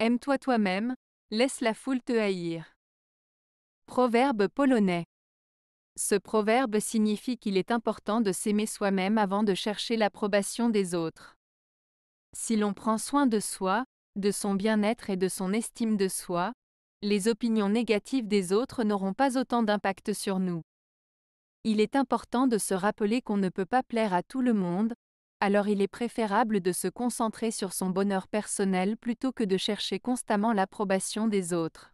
Aime-toi toi-même, laisse la foule te haïr. Proverbe polonais. Ce proverbe signifie qu'il est important de s'aimer soi-même avant de chercher l'approbation des autres. Si l'on prend soin de soi, de son bien-être et de son estime de soi, les opinions négatives des autres n'auront pas autant d'impact sur nous. Il est important de se rappeler qu'on ne peut pas plaire à tout le monde, alors il est préférable de se concentrer sur son bonheur personnel plutôt que de chercher constamment l'approbation des autres.